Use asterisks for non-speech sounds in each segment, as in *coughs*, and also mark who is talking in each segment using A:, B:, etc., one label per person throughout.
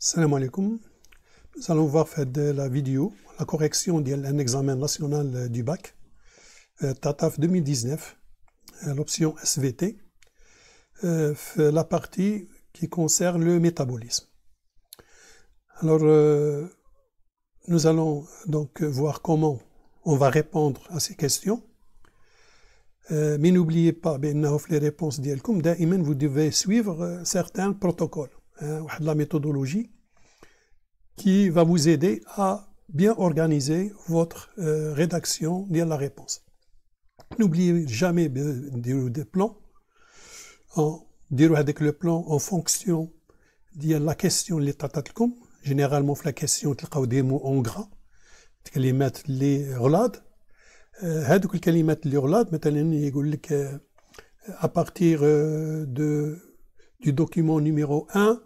A: Salam alaikum. Nous allons voir faire de la vidéo, la correction d'un examen national euh, du bac, euh, TATAF 2019, euh, l'option SVT, la partie qui concerne le métabolisme. Alors, nous allons donc voir comment on va répondre à ces questions. Mais n'oubliez pas, ben, les réponses d'Yelkoum, vous devez suivre certains protocoles. Euh, la méthodologie qui va vous aider à bien organiser votre euh, rédaction de la réponse. N'oubliez jamais de des plans. En dire avec le plan en fonction de la question les généralement la question des mots en gras, كلمات mettre les relades. الكلمات اللي غلاض مثلا يقول لك à partir euh, de du document numéro 1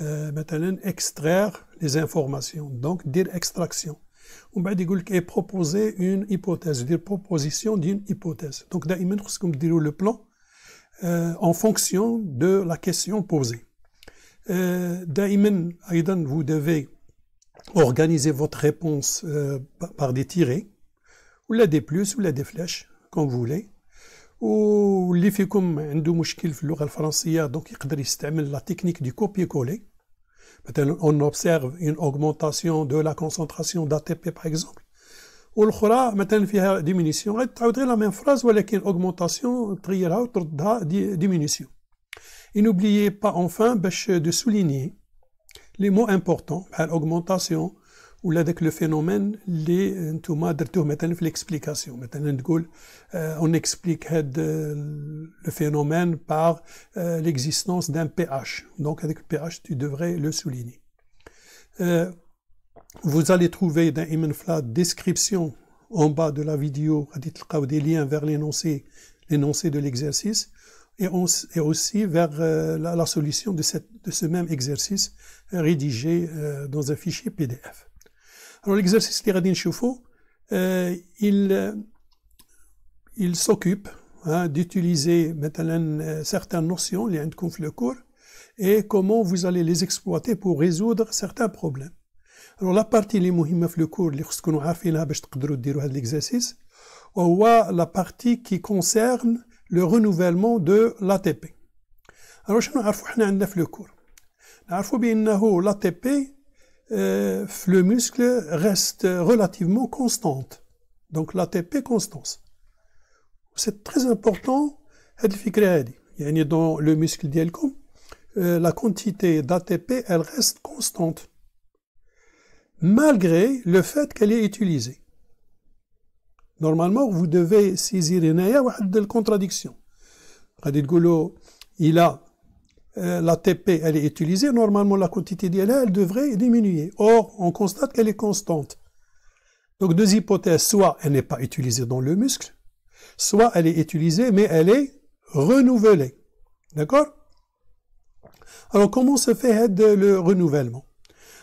A: euh, maintenant extraire les informations, donc dire extraction. On va dire que est une hypothèse, dire proposition d'une hypothèse. Donc, d'ailleurs, comme dire le plan euh, en fonction de la question posée. Euh, d'ailleurs, vous devez organiser votre réponse par des tirés, ou la des plus, ou la des flèches, comme vous voulez. Ou l'ifikum, un donc il utiliser la technique du copier-coller on observe une augmentation de la concentration d'ATP par exemple Ou والأخرى On فيها ديمينيسيون diminution. تعاود غير la même phrase, ولكن une augmentation, وتردها diminution. Et n'oubliez pas enfin de bah, souligner les mots importants bah, l'augmentation. augmentation ولا avec le phénomène, اللي نتوما درتوه مثلا في الاكسبليكاسيون مثلا تقول اون اكسبليك هاد لو فينومين باغ ليكزيستونس دان Vous allez trouver dans la description en bas de la vidéo des liens vers l'énoncé l'énoncé de l'exercice et, aussi vers euh, la, solution de, ce même exercice rédigé euh, dans un fichier PDF. Alors l'exercice اللي غادي نشوفو euh, il euh, il s'occupe hein, d'utiliser euh, certaines notions اللي عندكم dans le cours et comment vous allez les exploiter pour résoudre certains problèmes. Alors la partie les مهمة في le cours اللي خصكم تكونوا عارفينها باش تقدروا ديروا هذا l'exercice وهو la partie qui concerne le renouvellement de l'ATP. Alors شنو نعرفوا حنا عندنا في le cours؟ نعرفوا بأنه l'ATP euh, le muscle reste relativement constante. Donc l'ATP constante C'est très important il y يعني dans le muscle ديالكم euh, la quantité d'ATP elle reste constante malgré le fait qu'elle est utilisée. Normalement vous devez saisir une contradiction. contradiction غادي il a euh, la elle est utilisée, normalement la quantité d'ILA elle devrait diminuer. Or, on constate qu'elle est constante. Donc deux hypothèses, soit elle n'est pas utilisée dans le muscle, soit elle est utilisée mais elle est renouvelée. D'accord Alors comment se fait le renouvellement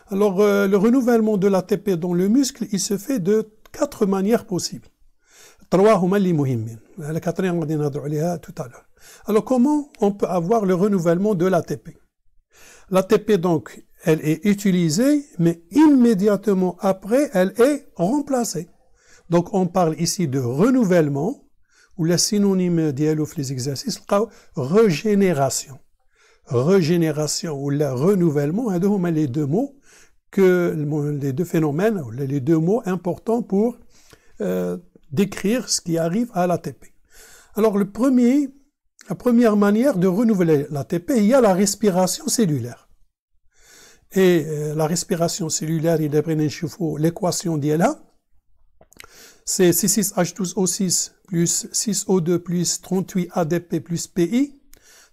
A: Alors euh, le renouvellement de l'ATP dans le muscle, il se fait de quatre manières possibles. La quatrième, tout à l'heure. Alors, comment on peut avoir le renouvellement de l'ATP L'ATP, donc, elle est utilisée, mais immédiatement après, elle est remplacée. Donc, on parle ici de renouvellement, ou la synonyme d'IELOF, les exercices, régénération. Régénération ou le renouvellement, hein, les deux mots, que les deux phénomènes, les deux mots importants pour euh, décrire ce qui arrive à l'ATP. Alors le premier, la première manière de renouveler l'ATP, il y a la respiration cellulaire. Et euh, la respiration cellulaire, il est Chifo, l'équation d'ILA, c'est C6H12O6 plus 6O2 plus 38 ADP plus PI,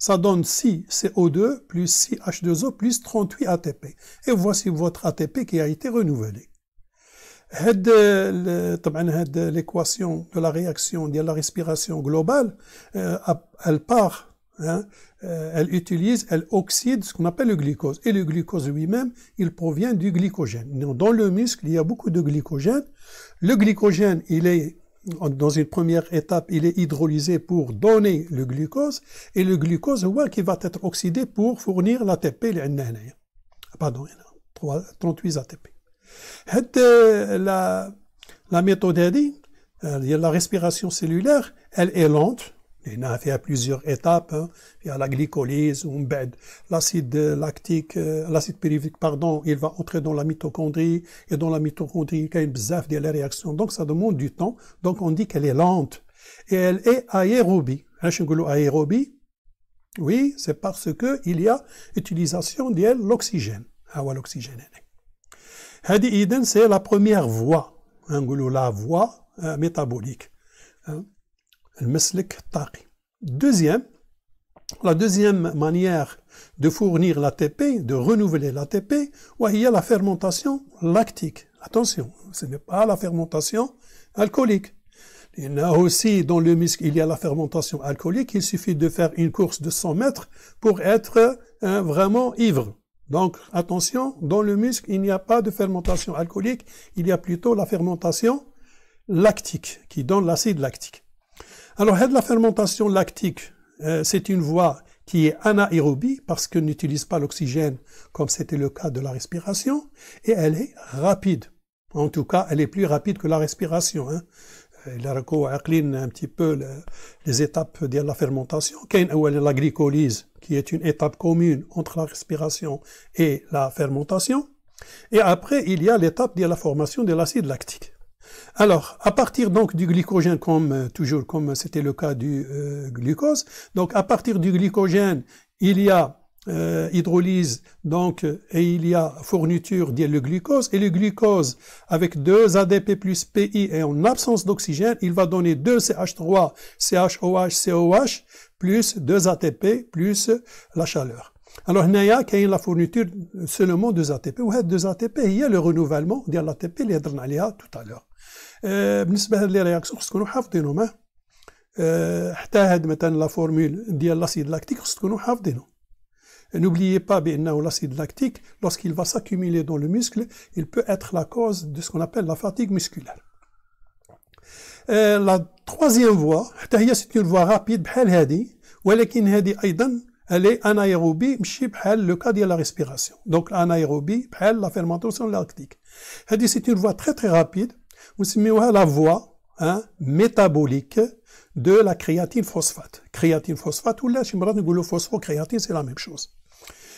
A: ça donne 6 CO2 plus 6 H2O plus 38 ATP. Et voici votre ATP qui a été renouvelé l'équation de la réaction de la respiration globale euh، elle part hein، euh، elle utilise elle oxyde ce qu'on appelle le glucose et le glucose lui-même il provient du glycogène dans le muscle il y a beaucoup de glycogène le glycogène il est dans une première étape, il est hydrolysé pour donner le glucose, et le glucose, qui va être oxydé pour fournir l'ATP, pardon, 38 ATP. La, la méthode euh, la respiration cellulaire elle est lente y à plusieurs étapes hein. il y a la glycolyse l'acide lactique euh, l'acide pyruvique, pardon il va entrer dans la mitochondrie et dans la mitochondrie une y de la réaction, donc ça demande du temps donc on dit qu'elle est lente et elle est aérobie un aérobie oui c'est parce qu'il y a utilisation de l'oxygène ah l'oxygène c'est la première voie, hein, la voie euh, métabolique. Hein, deuxième, la deuxième manière de fournir l'ATP, de renouveler l'ATP, il y a la fermentation lactique. Attention, ce n'est pas la fermentation alcoolique. Il y a aussi dans le muscle, il y a la fermentation alcoolique. Il suffit de faire une course de 100 mètres pour être euh, vraiment ivre. Donc attention, dans le muscle, il n'y a pas de fermentation alcoolique, il y a plutôt la fermentation lactique qui donne l'acide lactique. Alors, la fermentation lactique, euh, c'est une voie qui est anaérobie parce qu'elle n'utilise pas l'oxygène comme c'était le cas de la respiration et elle est rapide. En tout cas, elle est plus rapide que la respiration. Hein. Il euh, a un petit peu les étapes de la fermentation. où elle la glycolyse qui est une étape commune entre la respiration et la fermentation. Et après, il y a l'étape de la formation de l'acide lactique. Alors, à partir donc du glycogène, comme euh, toujours, comme c'était le cas du euh, glucose, donc à partir du glycogène, il y a euh, hydrolyse donc et il y a fourniture dit le glucose et le glucose avec 2 ADP plus PI et en absence d'oxygène il va donner 2 CH3 CHOH COH plus 2 ATP plus la chaleur alors il y a la fourniture seulement 2 ATP ou 2 ATP il y renouvellement le renouvellement de laTP اللي tout à l'heure euh, بالنسبه لهاد لي رياكسيون خصكم حافظينهم euh, حتى هاد مثلا لا فورمول ديال لاسيد لاكتيك خصكم حافظينهم N'oubliez pas, l'acide lactique, lorsqu'il va s'accumuler dans le muscle, il peut être la cause de ce qu'on appelle la fatigue musculaire. La troisième voie, c'est une voie rapide, elle est anaérobie, le cas de la respiration. Donc, anaérobie, la fermentation lactique. C'est une voie très très rapide. On la voie hein, métabolique de la créatine phosphate. Créatine phosphate ou là, je me phosphocréatine, c'est la même chose.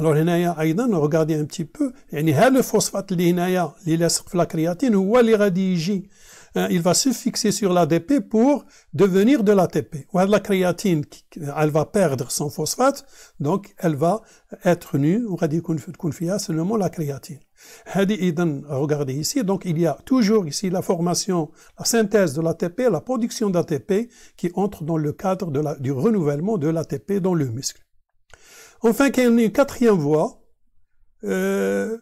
A: Alors هنايا ايضا regardez un petit بو يعني لو اللي هنايا اللي لاصق في هو اللي غادي il va se fixer sur l'ADP pour devenir de l'ATP. Ou la créatine, elle va perdre son phosphate, donc elle va être nue, on va dire seulement la créatine. Regardez ici, donc il y a toujours ici la formation, la synthèse de l'ATP, la production d'ATP qui entre dans le cadre du renouvellement de l'ATP dans le muscle. Enfin, qu'il y a une quatrième voie. Euh,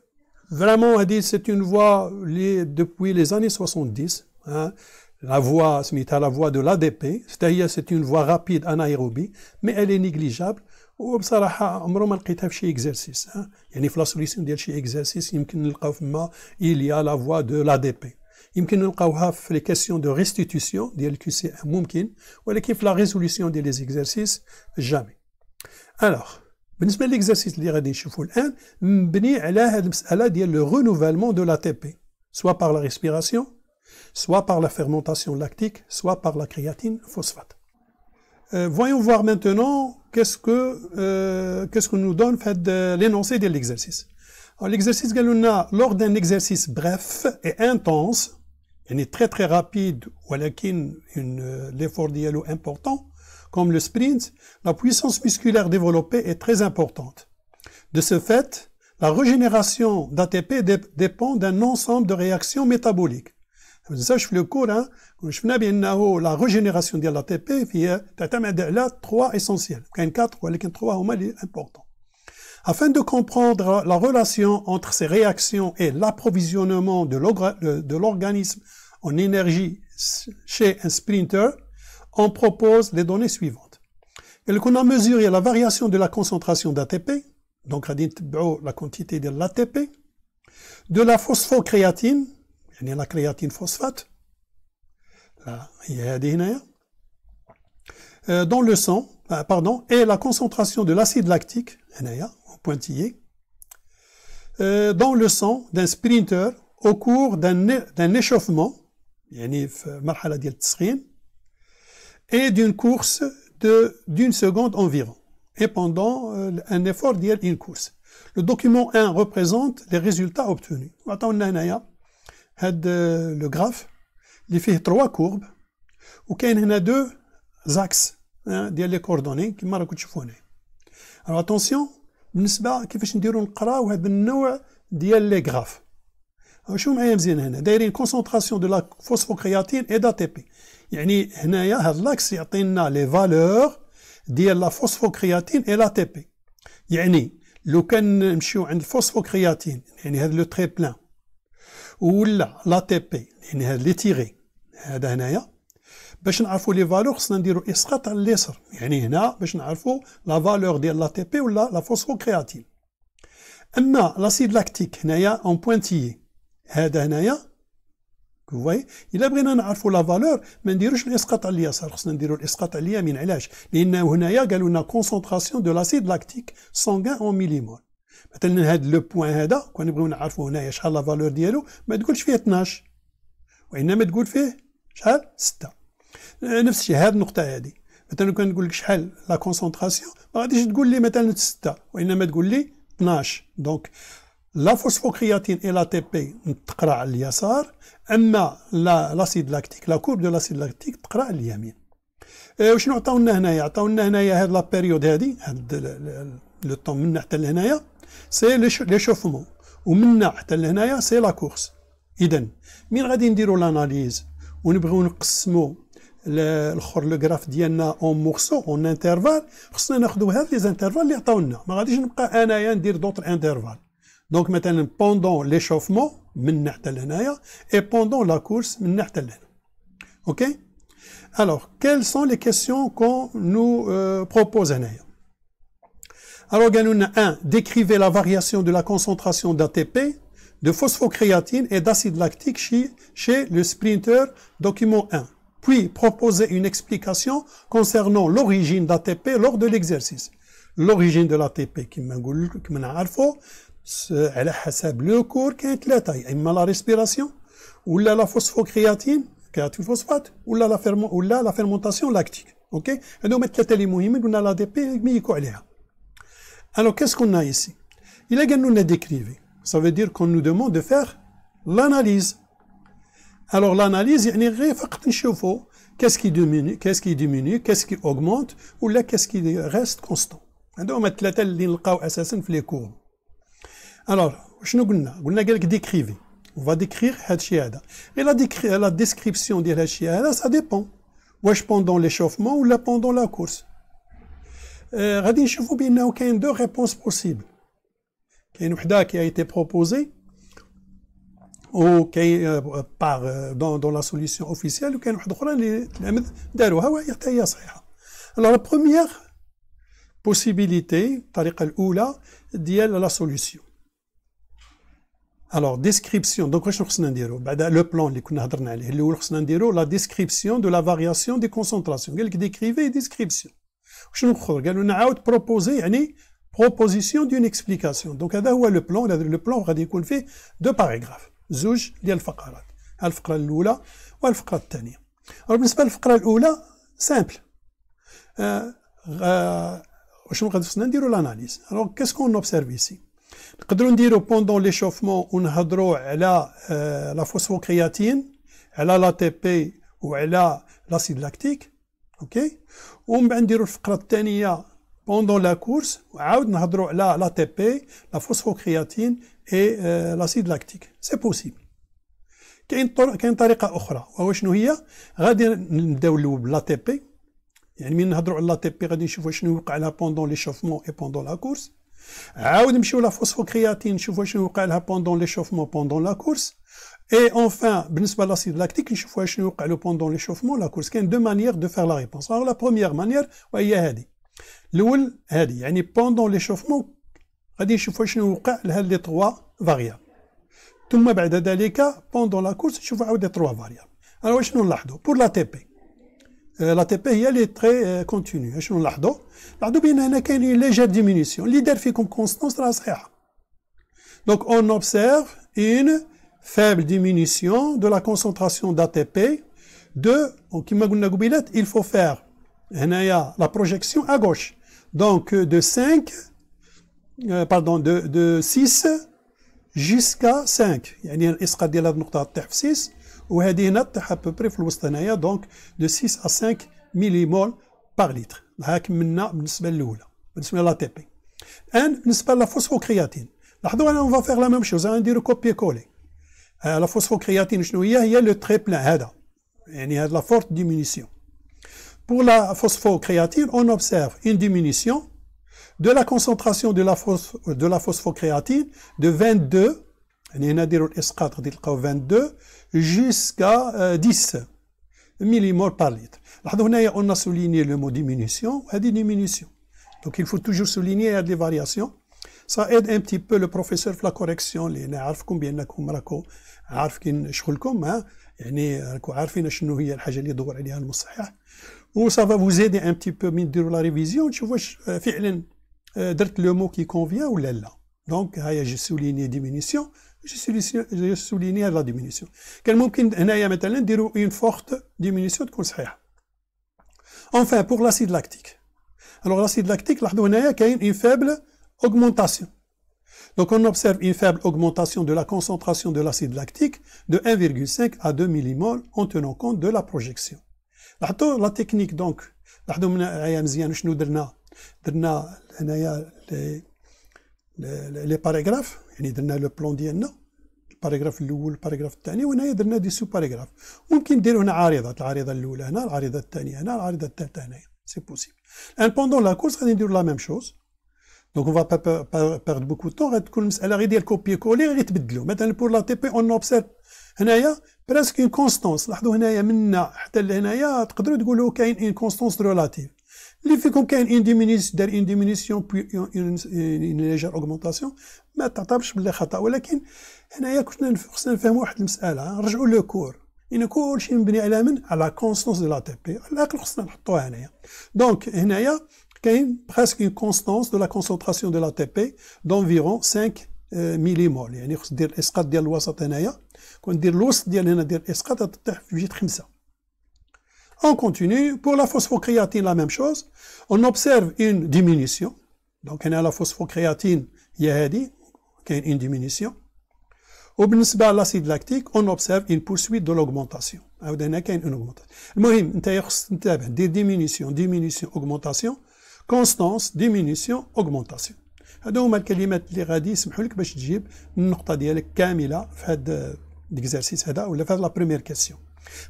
A: vraiment, dit c'est une voie les, depuis les années 70. Hein, la voie, c'est-à-dire la voie de l'ADP, c'est-à-dire c'est une voie rapide anaérobie, mais elle est négligeable. وبصراحة عمره ما لقيتها في شي اكزرسيس يعني في لاسوليسيون ديال شي اكزرسيس يمكن نلقاو فما إليا لا فوا دو لا دي بي يمكن نلقاوها في لي كاسيون دو ريستيتيسيون ديال كيو سي ممكن ولكن في لا ريزوليسيون ديال لي اكزرسيس جامي الوغ بالنسبه ليكزارسيس اللي غادي نشوفوا الان مبني على هذه المساله ديال لو رونوفالمون دو لا تي بي سوا بار لا ريسبيراسيون سوا بار لا lactique, لاكتيك سوا بار لا كرياتين voyons voir maintenant qu'est-ce que euh, qu'est-ce que nous donne fait euh, l'énoncé de l'exercice. L'exercice Galuna, lors d'un exercice bref et intense, il est très très rapide, ou une euh, l'effort dialogue important, comme le sprint, la puissance musculaire développée est très importante. De ce fait, la régénération d'ATP dépend d'un ensemble de réactions métaboliques. Ça, je fais le cours, hein, je fais la régénération de l'ATP, euh, il y a trois essentiels. quatre, Afin de comprendre la relation entre ces réactions et l'approvisionnement de l'organisme en énergie chez un sprinter, on propose les données suivantes. qu'on a mesuré la variation de la concentration d'ATP, donc la quantité de l'ATP, de la phosphocréatine, la créatine phosphate, euh, dans le sang, euh, pardon, et la concentration de l'acide lactique, en pointillé, euh, dans le sang d'un sprinter au cours d'un échauffement, et d'une course de d'une seconde environ, et pendant euh, un effort d'une course. Le document 1 représente les résultats obtenus. Euh, le graphe, il fait trois courbes, ou il y a deux axes, hein, les coordonnées, qui Alors attention, بالنسبة كيفاش نديرو نقراو هذا graphe شو معايا مزيان هنا دايرين كونسونطراسيون دو لا فوسفوكرياتين اي داتي بي يعني هنايا هاد لاكس يعطينا لي فالور ديال لا فوسفوكرياتين اي لا تي بي يعني لو كان نمشيو عند الفوسفوكرياتين يعني هذا لو تري بلان ولا لا تي بي يعني هذا لي تيغي هذا هنايا باش نعرفوا لي فالور خصنا نديرو اسقاط على اليسر يعني هنا باش نعرفوا لا فالور ديال لا تي بي ولا لا فوسفوكرياتين اما لاسيد لاكتيك هنايا اون بوانتيي هذا هنايا فواي الا بغينا نعرفوا لا فالور ما نديروش الاسقاط على اليسار خصنا نديروا الاسقاط على اليمين علاش لانه هنايا قالوا لنا كونسونطراسيون دو لاسيد لاكتيك سونغان اون ميليمول مثلا هذا لو بوان هذا كون نبغيو نعرفوا هنايا شحال لا فالور ديالو ما تقولش فيه 12 وانما تقول فيه شحال 6 نفس الشيء هذه النقطه هذه مثلا كان نقول لك شحال لا كونسونطراسيون ما غاديش تقول لي مثلا 6 وانما تقول لي 12 دونك لا فوسفوكرياتين اي لا تي بي تقرا على اليسار اما لا لاسيد لاكتيك لا كورب دو لاسيد لاكتيك تقرا على اليمين اه وشنو لنا هنايا لنا هنايا هاد لا بيريود هادي هاد لو طون من حتى لهنايا سي لي شوفمون ومن حتى لهنايا سي لا كورس اذا مين غادي نديرو لاناليز ونبغيو نقسمو الاخر لو جراف ديالنا اون مورسو اون انترفال خصنا ناخذوا هاد لي انترفال اللي عطاونا ما غاديش نبقى انايا ندير دوطر انترفال Donc, maintenant, pendant l'échauffement, et pendant la course. بوندون Alors, quelles sont les questions اوكي nous كيل سون لي كيسيون كون 1 Décrivez la variation de la concentration d'ATP, de phosphocréatine et d'acide lactique chez, le sprinter, document 1. Puis proposez une explication concernant l'origine d'ATP lors de l'exercice. L'origine de l'ATP, qui c'est à la base du corps qu'il y a la respiration, ou la phosphocréatine, ou la fermentation lactique. On a Alors, qu'est-ce qu'on a ici Il y que nous avons décrit. Ça veut dire qu'on nous demande de faire l'analyse. Alors, l'analyse, c'est juste un cheveu. Qu'est-ce qui diminue, qu'est-ce qui augmente, ou qu'est-ce qui reste constant On a qui la courbe. Alors, On va décrire cette chose Et la description de cette ça dépend. Ou pendant l'échauffement ou pendant la course. Nous allons voir qu'il deux réponses possibles. Il y qui a été proposée, ou euh, euh, dans la solution officielle, ou Alors, la première possibilité, là dit la solution. Alors, description. Donc, qu'est-ce que bah, Le plan, les oh, la description de la variation des concentrations. Quelque décrivez une description. Je nous propose, nous une proposition d'une explication. Donc, le plan Le plan aura fait deux paragraphes. Zouj, les al-faqarat. Al-faqarat plan le al-faqarat Alors, pour al simple. Euh, euh, je nous propose, nous l'analyse. Alors, qu'est-ce qu'on observe ici نقدروا نديرو بوندون ليشوفمون ونهضروا على لا آه، فوسفوكرياتين على لا تي بي وعلى لاسيد لاكتيك اوكي ومن بعد نديرو الفقره الثانيه بوندون لا كورس وعاود نهضروا على لا تي بي لا فوسفوكرياتين اي لاسيد لاكتيك سي بوسيبل كاين كاين طريقه اخرى وهو شنو هي غادي نبداو الاول بلا تي بي يعني من نهضروا على لا تي بي غادي نشوفوا شنو وقع لها بوندون ليشوفمون اي بوندون لا كورس عاود نمشيو لا فوسفوكرياتين نشوفوا la Et enfin, l'acide lactique, pendant l'échauffement, la course. Il y a deux manières de faire la réponse. la première manière, c'est pendant l'échauffement, les trois variables. Puis, pendant la course, je vois trois variables. Alors, Pour euh, l'ATP est très euh, continue. a une légère diminution. L'idéal, c'est Donc, on observe une faible diminution de la concentration d'ATP. Comme on l'a dit, il faut faire la projection à gauche. Donc, euh, de 6 jusqu'à 5. Il y a une écrase de 6 وهذه هنا peu ابوبري في دونك دو 6 à 5 مول باغ لتر ها كملنا بالنسبه la بالنسبه لا تي بي ان بالنسبه لا فوسفوكرياتين لاحظوا انا اون لا كوبي كولي لا فوسفوكرياتين شنو هي هي لو Pour la phosphocréatine, on observe une diminution de la concentration de la, phosphocréatine de la phosphocréatine de 22, 22 jusqu'à 10 euh, mm par litre. On a souligné le mot diminution, à diminution. Donc il faut toujours souligner des variations. Ça aide un petit peu le professeur pour la correction. Il hein. a Ou ça va vous aider un petit peu à la révision. Tu vois, euh, euh, le mot qui convient ou là. Donc, j'ai souligné diminution. J'ai souligné la diminution. Quel ممكن هنايا مثلا نديرو une forte diminution تكون صحيحه Enfin, pour l'acide lactique. Alors, l'acide lactique, لاحظوا هنايا a une faible augmentation. Donc on observe une faible augmentation de la concentration de l'acide lactique de 1,5 à 2 millimoles en tenant compte de la projection. La technique donc, nous les, les paragraphes يعني درنا لو بلون ديالنا الباراغراف الاول الباراغراف الثاني وهنايا درنا دي سو باراغراف ممكن نديرو هنا عارضات العارضه الاولى هنا العارضه الثانيه هنا العارضه الثالثه هنايا سي بوسيبل الان بوندون لا كورس غادي نديرو لا ميم شوز دونك اون فا بيرد بوكو طون غتكون المساله غير ديال كوبي كولي غير تبدلو مثلا بور لا تي بي اون اوبسيرف هنايا برسك اون كونستونس لاحظوا هنايا منا حتى لهنايا تقدروا تقولوا كاين اون كونستونس ريلاتيف Il y a une diminution, légère augmentation, la constance de l'ATP. donc, il y a presque une constance de la concentration de l'ATP d'environ 5 euh, millimoles. On continue. Pour la phosphocréatine, la même chose. On observe une diminution. Donc, on a la phosphocréatine, il y a une diminution. Au à l'acide lactique, on observe une poursuite de l'augmentation. Ah, augmentation. Le on des diminutions, diminution, augmentation, constance, diminution, augmentation. هادو هما je اللي غادي يسمحوا لك باش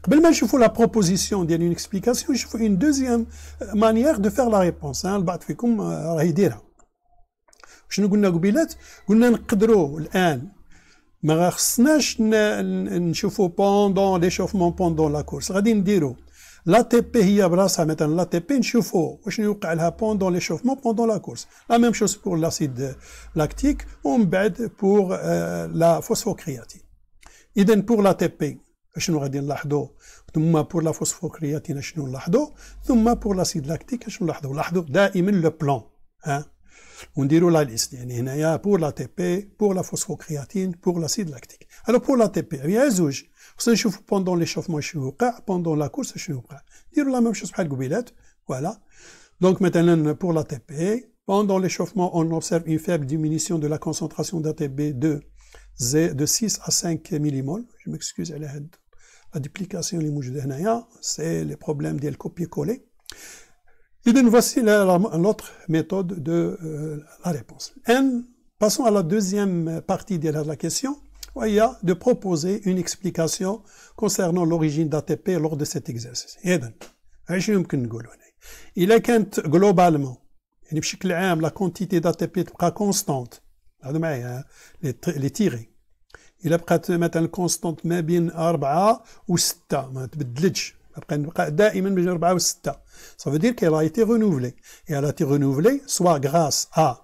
A: quelle marche faut la proposition, a une explication. Je une deuxième euh, manière de faire la réponse. Je hein. vous euh, l'échauffement, pendant la course. pendant l'échauffement, pendant la course. La même chose pour l'acide lactique ou euh, pour la phosphocréatine. pour l'ATP, شنو غادي نلاحظوا ثم بور لا فوسفوكرياتين شنو نلاحظوا ثم بور لاسيد لاكتيك شنو نلاحظوا نلاحظوا دائما لو بلون ها ونديروا لا ليست يعني هنايا بور لا تي بي بور لا فوسفوكرياتين بور لاسيد لاكتيك الو بور لا تي بي هي زوج خصنا نشوفوا بوندون شوفمون شنو وقع بوندون لا كورس شنو وقع نديروا لا ميم شوز بحال قبيلات فوالا دونك مثلا بور لا تي بي Pendant l'échauffement, on observe une faible diminution de la concentration d'ATP de, de 6 à 5 millimoles. Je m'excuse, elle est la duplication les c'est les problèmes ديال copier-coller. Et donc, voici l'autre méthode de euh, la réponse. N, passons à la deuxième partie de la question. Il a de proposer une explication concernant l'origine d'ATP lors de cet exercice. Il est يمكن نقولوا globalement يعني بشكل عام est la quantité d'ATP les كونستانت الا بقات مثلا كونستانت ما بين 4 و 6 ما تبدلتش بقى نبقى دائما بين 4 و 6 صافي دير كي لايتي رينوفلي يا لايتي رينوفلي سوا غراس ا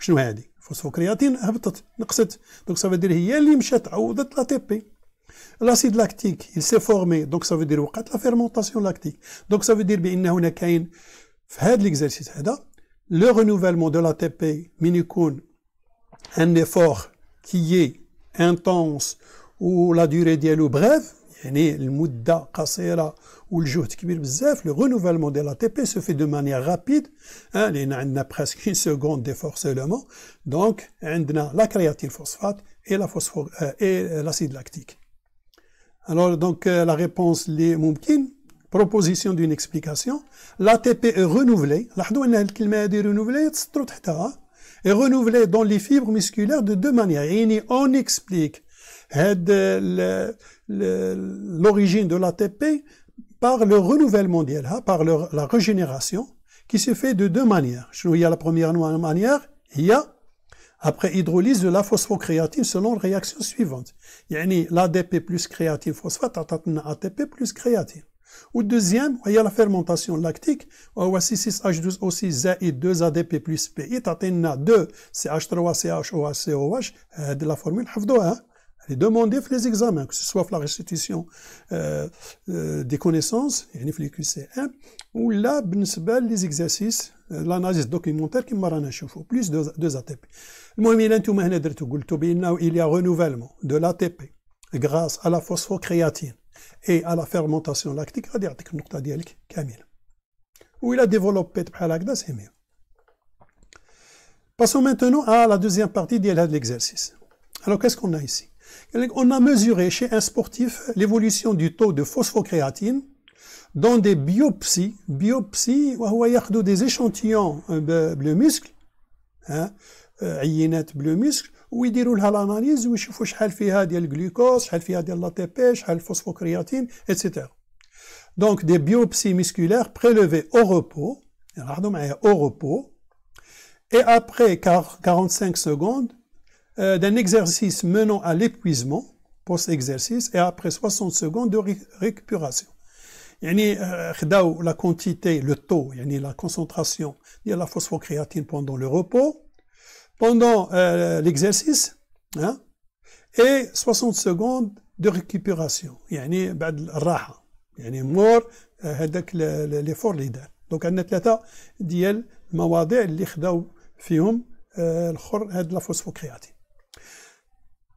A: شنو هادي فوسفوكرياتين هبطت نقصت دونك صافي دير هي اللي مشات عوضت لا تي بي لاسيد لاكتيك يل سي فورمي دونك صافي دير وقعت لا فيرمونطاسيون لاكتيك دونك صافي دير بان هنا كاين في هاد ليكزارسيس هذا لو رينوفالمون دو لا تي بي من يكون ان افور كي يي intense ou la durée dialogue brève, le renouvellement de l'ATP se fait de manière rapide, hein, on a presque une seconde d'effort seulement, donc on la créatine phosphate euh, et l'acide lactique. Alors donc euh, la réponse est possible, proposition d'une explication, l'ATP est renouvelé, la renouvelé, est renouvelé dans les fibres musculaires de deux manières. Et on explique euh, l'origine de l'ATP par le renouvellement d'elle, par la régénération, qui se fait de deux manières. Il y a la première manière, il y a après hydrolyse de la phosphocréatine selon la réaction suivante. Il y a l'ADP plus créatine phosphate, ATP plus créatine. Ou deuxième, il y a la fermentation lactique, 6H12O6 euh, et 2 ADP plus PI, t'atteint 2 ch 3 choacoh de la formule Hafdoa. Elle hein. est demandée dans les examens, que ce soit la restitution euh, euh, des connaissances, يعني في 1 ou la les exercices, l'analyse documentaire qui رانا plus plus 2 ATP. il y a renouvellement de l'ATP grâce à la phosphocréatine. Et اي على la لاكتيك غادي يعطيك النقطه ديالك a وإلا ديفلوبيت بحال هكذا سي Passons maintenant à la deuxième partie de l'exercice. Alors, qu'est-ce qu'on a ici On a mesuré chez un sportif l'évolution du taux de phosphocréatine dans des biopsies. Biopsies, des échantillons euh, bleu muscle, hein, euh, bleu muscle, ويديروا لها الاناليز ويشوفوا شحال فيها ديال الجلوكوز شحال فيها ديال et après 45 secondes euh, d'un exercice menant à l'épuisement post-exercice et après 60 secondes de récupération. Euh, la quantité, le taux, la concentration de la phosphocréatine pendant le repos pendant euh, l'exercice hein, et 60 secondes de récupération يعني بعد الراحة يعني مور هذاك ليفور l'effort. دونك عندنا ثلاثة ديال المواضيع اللي خداو فيهم fium, الخر la phosphocréatine.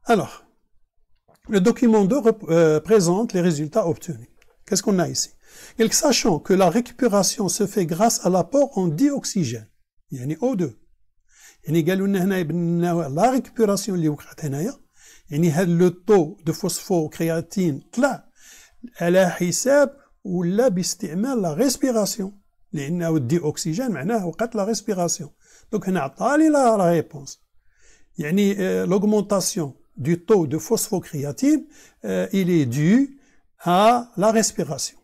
A: Alors, Le document 2 euh, présente les résultats obtenus. Qu'est-ce qu'on a ici Sachant que la récupération se fait grâce à l'apport en dioxygène, il y a O2, il y a la récupération de récupération. et le taux de phosphocréatine est là. Il y a un risque de la respiration. Il a l'oxygène, mais il a la respiration. Donc, il a la réponse. L'augmentation du taux de phosphocréatine, il est due à la respiration.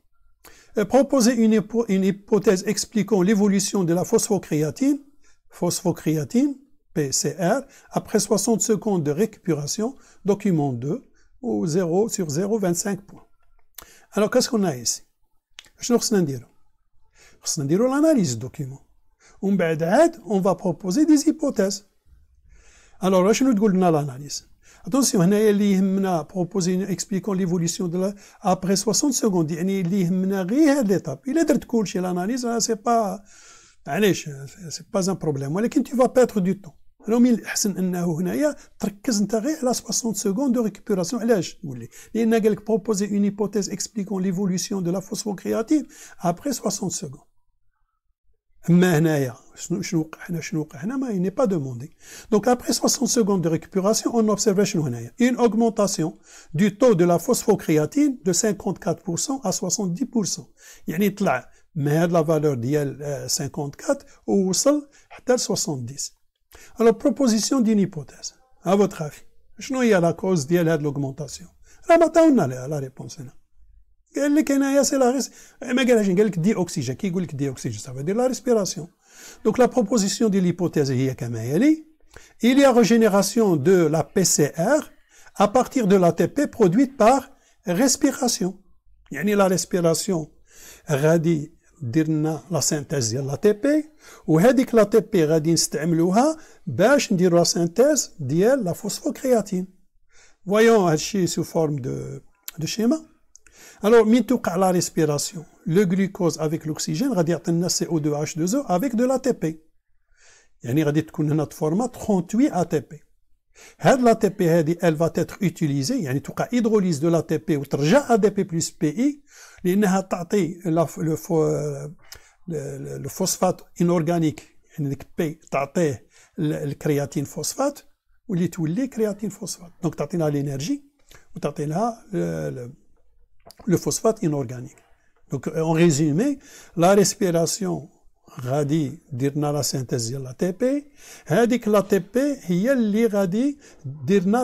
A: Euh, proposer une hypothèse expliquant l'évolution de la phosphocréatine phosphocréatine, PCR, après 60 secondes de récupération, document 2, ou 0 sur 0, 25 points. Alors, qu'est-ce qu'on a ici Je pas l'analyse du document. On va proposer des hypothèses. Alors, je vais vous dire l'analyse. Attention, on hein, a proposé, expliquant l'évolution de la, après 60 secondes. Il y rien l'étape. Il a dit que l'analyse, n'est hein, pas... Allez, ce n'est pas un problème. mais tu vas perdre du temps. Allez, il y a 60 secondes de récupération. Allez, Il a proposé une hypothèse expliquant l'évolution de la phosphocréative après 60 secondes. Mais il n'est pas demandé. Donc après 60 secondes de récupération, on observe une augmentation du taux de la phosphocréatine de 54% à 70%. Il y من la valeur فالور 54 ووصل حتى ل 70 Alors, proposition d'une hypothèse, ا votre avis. شنو هي لا كوز ديال هاد لوغمونطاسيون راه ما عطاونا ليها لا ريبونس هنا قال لك انايا سي لا ما قالهاش قال لك دي اوكسيجين كي يقول لك دي اوكسيجين صافي دير لا ريسبيراسيون دونك لا بروبوزيسيون ديال ليبوتيز هي كما يلي Il y a régénération de la PCR à partir de l'ATP produite par respiration. يعني la respiration غادي la synthèse de la et ou la ATP synthèse de la phosphocréatine. Voyons agir sous forme de schéma. Alors, en tout la respiration, le glucose avec l'oxygène, radient un CO2H2O avec de la ATP. Il y a 38 ATP. Hédi la ATP elle va être utilisée. Il y a tout cas hydrolyse de la ATP, autrj ADP plus Pi le phosphate inorganique, cest le créatine phosphate, ou tous les phosphate. Donc, elle l'énergie, le phosphate inorganique. Donc, en résumé, la respiration va la synthèse de l'ATP, et l'ATP va dire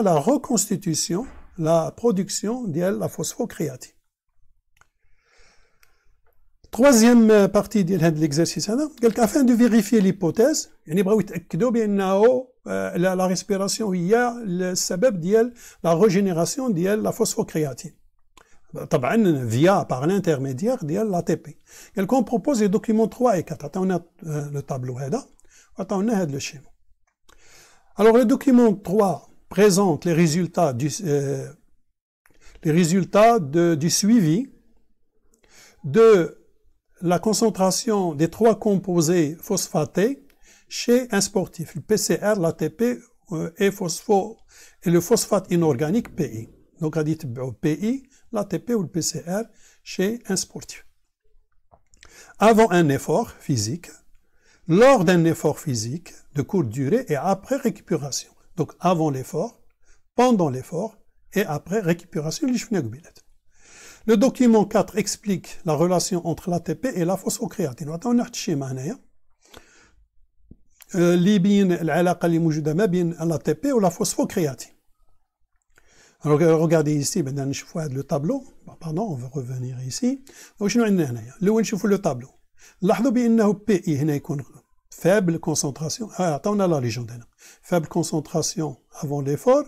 A: la reconstitution, la production de la phosphocréatine. Troisième euh, partie de l'exercice, hein, afin de vérifier l'hypothèse, bah, euh, la respiration il y a le sabab la régénération de la phosphocréatine. Bah, via par l'intermédiaire de l'ATP. Quelqu'un propose les documents 3 et 4. On a euh, le tableau hein, on a le schéma. Alors le document 3 présente les résultats du, les résultats du suivi de la concentration des trois composés phosphatés chez un sportif, le PCR, l'ATP euh, et, et le phosphate inorganique PI. Donc, on dit PI, l'ATP ou le PCR chez un sportif. Avant un effort physique, lors d'un effort physique de courte durée et après récupération. Donc, avant l'effort, pendant l'effort et après récupération, les le document 4 explique la relation entre l'ATP et la phosphocréatine. schéma a un schéma l'ATP la phosphocréatine. Alors euh, regardez ici madame ben, tableau bah, pardon on va revenir ici On عندنا le لاحظوا faible concentration ah, la هنا faible concentration avant l'effort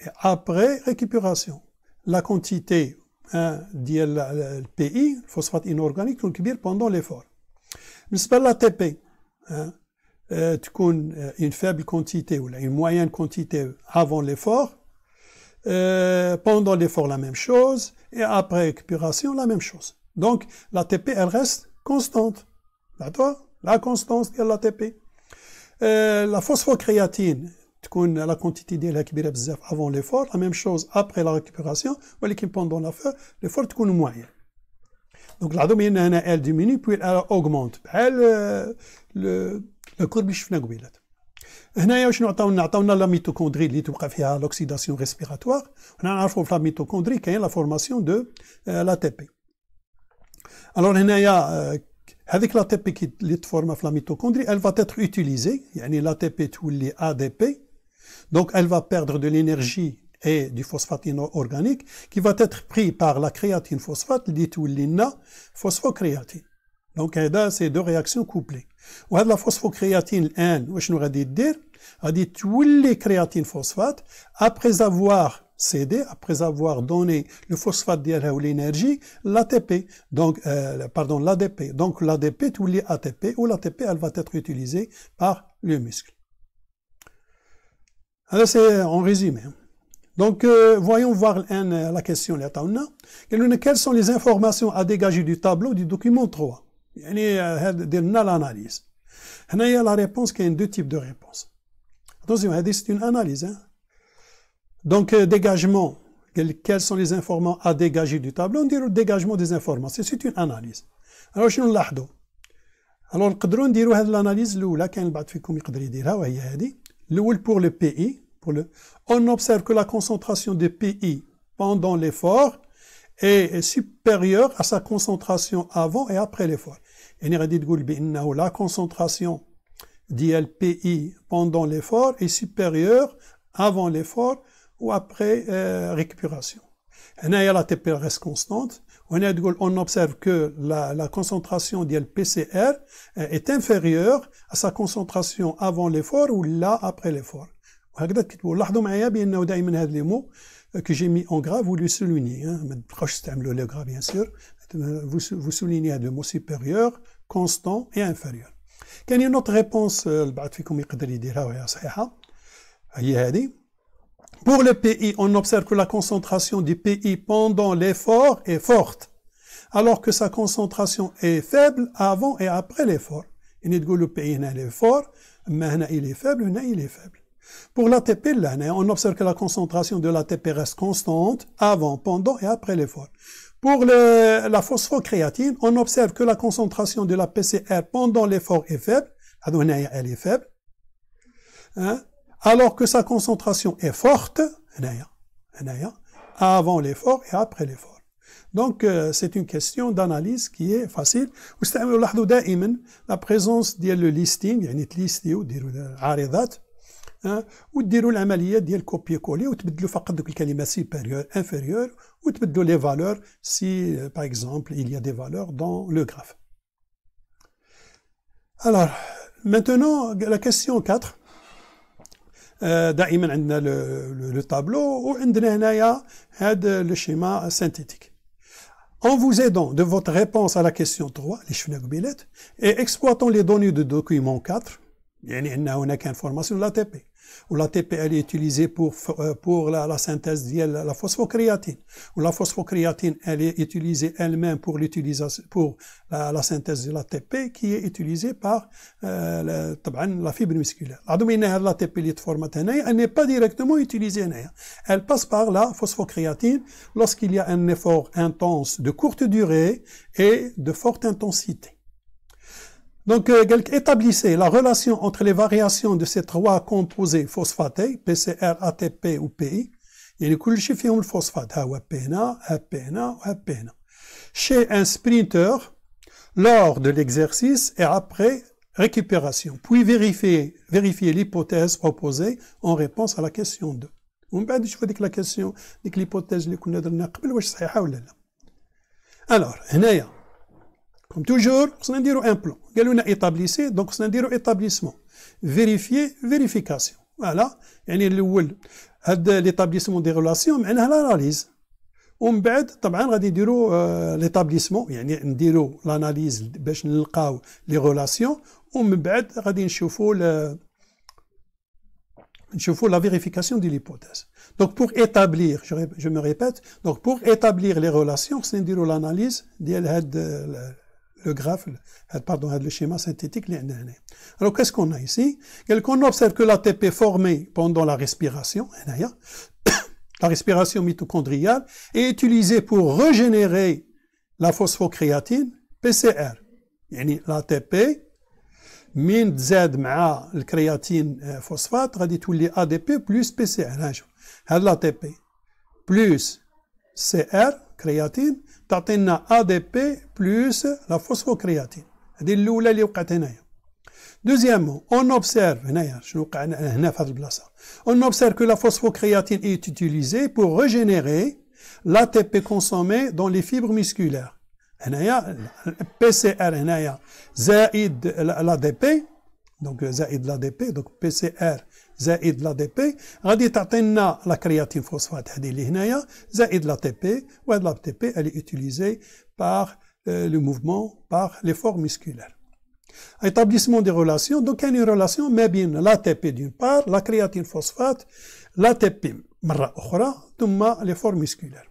A: et après récupération. La quantité un le pi phosphate inorganique pendant l'effort mais c'est la tp hein. euh, tu euh, une faible quantité ou une moyenne quantité avant l'effort euh, pendant l'effort la même chose et après récupération la même chose donc la tp elle reste constante d'accord la constance de la tp la phosphocréatine la quantité de récupération avant l'effort, la même chose après la récupération, mais pendant la faim, l'effort est moyen. Donc la domine, elle diminue, puis elle augmente. Elle, le courbe est fini avec l'aide. Maintenant, nous avons la mitochondrie, il y a l'oxydation respiratoire, nous avons la mitochondrie qui est la formation de l'ATP. Alors, avec l'ATP qui forme la mitochondrie, elle va être utilisée, il y a l'ATP tout les ADP. Donc elle va perdre de l'énergie et du phosphate inorganique qui va être pris par la créatine phosphate, ou l'INA, phosphocréatine. Donc deux réactions couplées. La phosphocréatine, la N, a لا dit dire, dire, a dit tous les créatines-phosphates, après avoir cédé après avoir donné le phosphate d'IRA ou l'énergie, l'ATP, donc, euh, pardon, l'ADP. Donc l'ADP, tous les ATP, ou l'ATP, elle va être utilisée par le muscle. Alors, ah, c'est euh, en résumé. Hein. Donc, euh, voyons voir euh, la question. Quelles sont les informations à dégager du tableau du document 3 l'analyse. Il y a la réponse qui a deux types de réponses. Attention, c'est une analyse. Hein. Donc, dégagement. Quels sont les informations à dégager du tableau On dit le dégagement des informations. C'est une analyse. Alors, je suis là. Alors, on peut dire l'analyse, l'analyse, l'analyse, pour le PI. On observe que la concentration de PI pendant l'effort est supérieure à sa concentration avant et après l'effort. La concentration d'ILPI pendant l'effort est supérieure avant l'effort ou après euh, récupération. a la TP reste constante on observe que la, la concentration du PCR est inférieure à sa concentration avant l'effort ou là après l'effort. وهكذا تكتبوا لاحظوا معايا بانه دائما هذا لي مو كي جي مي اون غراف ولو سولوني ما تبقاوش تستعملوا لو غراف بيان سور فو سوليني هذا مو سوبيريور كونستون اي انفيريور كاين نوت ريبونس البعض فيكم يقدر يديرها وهي صحيحه هي هذه pour le PI, on observe que la concentration du PI pendant l'effort est forte, alors que sa concentration est faible avant et après l'effort. Il dit le PI est fort, mais il est faible, il est faible. Pour l'ATP, on observe que la concentration de l'ATP reste constante avant, pendant et après l'effort. Pour la phosphocréatine, on observe que la concentration de la PCR pendant l'effort est faible. Elle est faible. Hein? alors que sa concentration est forte, avant l'effort et après l'effort. Donc, euh, c'est une question d'analyse qui est facile. La présence ديال le listing, يعني تليستيو ديروا العارضات ou copier hein, ديال ou كولي وتبدلوا فقط de الكلمات supérieur inférieur وتبدلوا les valeurs si euh, par exemple il y a des valeurs dans le graphe. Alors, maintenant la question 4 دائما عندنا لو ou وعندنا هنايا هذا لو شيما سينتيتيك En vous aidant de votre réponse à la question 3, les cheveux et exploitant les données du document 4, y a une information de l'ATP où la elle est utilisée pour, euh, pour la, synthèse de la phosphocréatine, ou la phosphocréatine elle est utilisée elle-même pour, pour la, synthèse de l'ATP qui est utilisée par euh, le, la fibre musculaire. L'ATP elle n'est pas directement utilisée. Elle passe par la phosphocréatine lorsqu'il y a un effort intense de courte durée et de forte intensité. Donc, euh, établissez la relation entre les variations de ces trois composés phosphatés, PCR, ATP ou PI. et les شيء le phosphate, phosphate, هو بي هنا Chez un sprinter, lors de l'exercice et après récupération, puis vérifiez l'hypothèse proposée en réponse à la question 2. On بعد نشوف هذيك لا la ديك ليبوتيز اللي كنا درناها قبل واش صحيحه Alors, لا. y هنايا comme toujours, on dire un plan. a donc on va dire établissement. Vérifier, vérification. Voilà. Euh, l'établissement des relations, mais l'analyse. On va dire euh, l'établissement, l'analyse, les relations. On va dire la vérification de l'hypothèse. Donc pour établir, je me répète, donc pour établir les relations, cest dire l'analyse, le graphe, euh, pardon, le schéma synthétique. Alors, qu'est-ce qu'on a ici? Qu'on observe que l'ATP formé pendant la respiration, *coughs* la respiration mitochondriale, est utilisé pour régénérer la phosphocréatine PCR. l'ATP Z Z, euh, hein, hein, la phosphate créatine phosphate, les ADP plus PCR. L'ATP plus PCR. plus CR créatine donne ADP plus la phosphocréatine Deuxièmement, on observe, on observe que la phosphocréatine est utilisée pour régénérer l'ATP consommé dans les fibres musculaires. PCR, donc l'ADP, euh, donc PCR, ça لا de بي غادي تعطينا la كرياتين phosphate, هذه اللي هنايا L'ATP ou par بي وهاد لا par بي euh, par Établissement des relations. Donc, il y a une relation, mais bien l'ATP d'une part, la créatine phosphate, l'ATP, ma l'effort musculaire.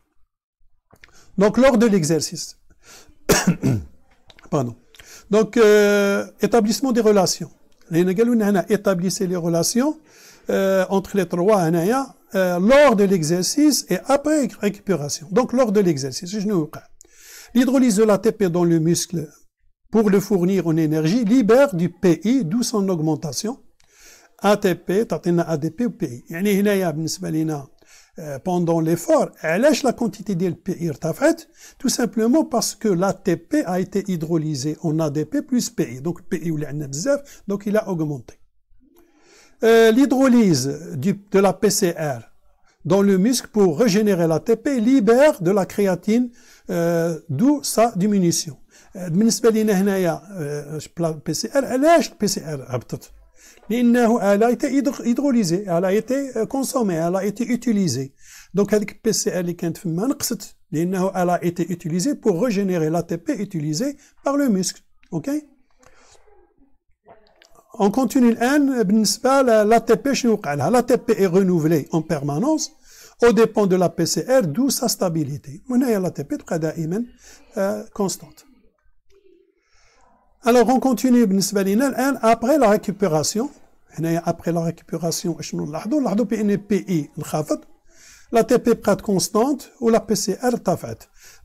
A: Donc, lors de l'exercice. *coughs* Pardon. Donc, euh, établissement des relations. Les établissé les relations. Euh, entre les trois هنايا euh, lors de l'exercice et après récupération. Donc lors de l'exercice, L'hydrolyse de l'ATP dans le muscle pour le fournir une énergie libère du PI d'où son augmentation. ATP une ADP ou PI. Euh, pendant l'effort, Elle علاش la quantité de PI Tout simplement parce que l'ATP a été hydrolysé en ADP plus PI. Donc PI ou l'ANFZF, donc il a augmenté. Euh, l'hydrolyse de la PCR dans le muscle pour régénérer l'ATP libère de la créatine, euh, d'où sa diminution. la euh, PCR. Ah, elle a été hydrolysée, elle a été consommée, elle a été utilisée. Donc, la PCR elle a été utilisée pour régénérer l'ATP utilisée par le muscle. okay? On continue l'An, l'ATP, l'ATP est renouvelée en permanence au dépend de la PCR, d'où sa stabilité. On a l'ATP euh, constante. Alors on continue après la récupération. Après la récupération, l'ATP est constante ou la PCR est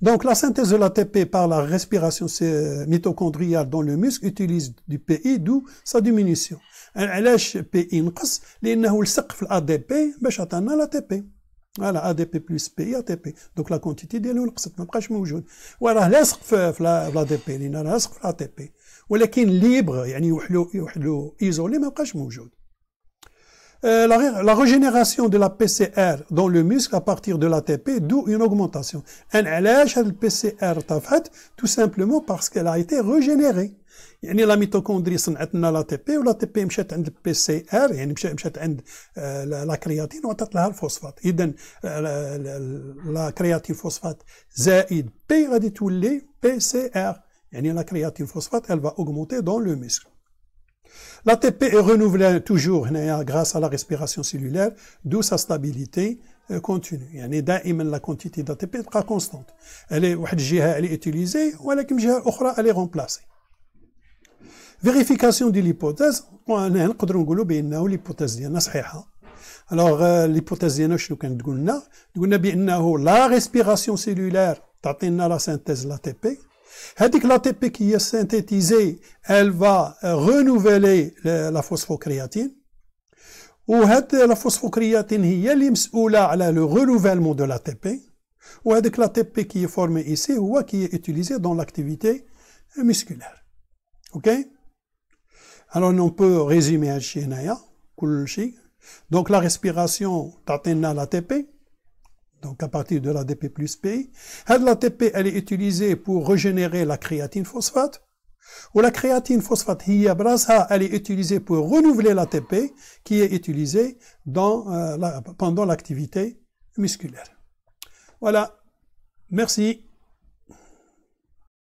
A: donc la synthèse de l'ATP par la respiration mitochondriale dans le muscle utilise du PI, d'où sa diminution. علاش بي ينقص نقص لانه الصق في الاي دي بي باش عطانا لا تي بي فوالا اي دي بي بلس بي اي تي بي دونك لا كونتيتي ديالو نقصت ما بقاش موجود وراه لاصق في لا دي بي لان لاصق في الاي تي بي ولكن ليبر يعني وحدو وحدو ايزولي ما بقاش موجود euh, la régénération de la PCR dans le muscle à partir de l'ATP d'où une augmentation. Un LH, la PCR, en fait, tout simplement parce qu'elle a été régénérée. Il y a une mitochondrie qui se dans l'ATP ou l'ATP qui met dans PCR et qui met dans la créatine phosphate. Il y a la créatine phosphate zaid. P dit tout le PCR. Il y a la créatine phosphate, elle va augmenter dans le muscle. L'ATP est renouvelé toujours hein, grâce à la respiration cellulaire, d'où sa stabilité euh, continue. Il la quantité d'ATP est constante. Elle est, elle est utilisée, ou elle est, autre, elle est remplacée. Vérification de l'hypothèse. Hein, l'hypothèse Alors, euh, l'hypothèse la respiration cellulaire, la synthèse de l'ATP. L'ATP qui est synthétisée elle va renouveler la phosphocréatine la phosphocréatine est a على le renouvellement de l'ATP L'ATP qui est formée ici هو est utilisé dans l'activité musculaire OK alors on peut résumer un chien donc la respiration t'atteint l'ATP donc à partir de l'ADP plus P. L'ATP, elle est utilisée pour régénérer la créatine phosphate. Ou la créatine phosphate, elle est utilisée pour renouveler l'ATP qui est utilisée dans, euh, pendant l'activité musculaire. Voilà. Merci.